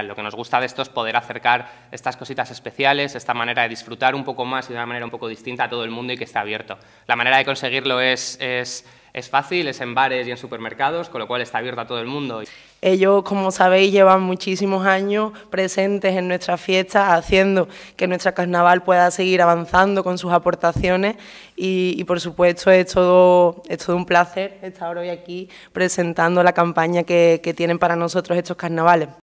Lo que nos gusta de esto es poder acercar estas cositas especiales, esta manera de disfrutar un poco más y de una manera un poco distinta a todo el mundo y que esté abierto. La manera de conseguirlo es, fácil, es en bares y en supermercados, con lo cual está abierto a todo el mundo. Ellos, como sabéis, llevan muchísimos años presentes en nuestra fiesta haciendo que nuestra carnaval pueda seguir avanzando con sus aportaciones y, por supuesto, es todo, un placer estar hoy aquí presentando la campaña que tienen para nosotros estos carnavales.